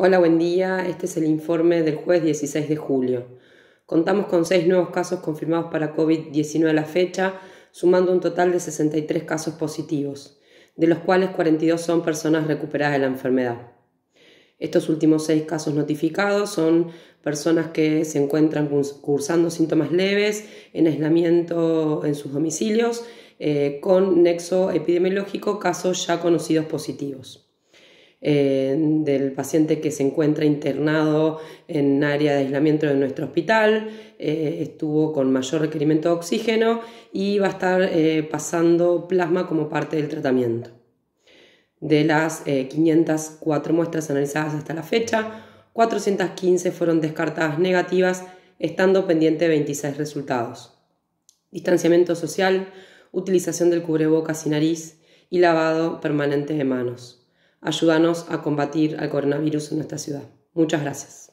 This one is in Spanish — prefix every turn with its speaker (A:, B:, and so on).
A: Hola, buen día. Este es el informe del jueves 16 de julio. Contamos con seis nuevos casos confirmados para COVID-19 a la fecha, sumando un total de 63 casos positivos, de los cuales 42 son personas recuperadas de la enfermedad. Estos últimos seis casos notificados son personas que se encuentran cursando síntomas leves en aislamiento en sus domicilios, eh, con nexo epidemiológico, casos ya conocidos positivos del paciente que se encuentra internado en área de aislamiento de nuestro hospital, eh, estuvo con mayor requerimiento de oxígeno y va a estar eh, pasando plasma como parte del tratamiento. De las 504 eh, muestras analizadas hasta la fecha, 415 fueron descartadas negativas, estando pendiente 26 resultados. Distanciamiento social, utilización del cubrebocas y nariz y lavado permanente de manos. Ayúdanos a combatir al coronavirus en nuestra ciudad. Muchas gracias.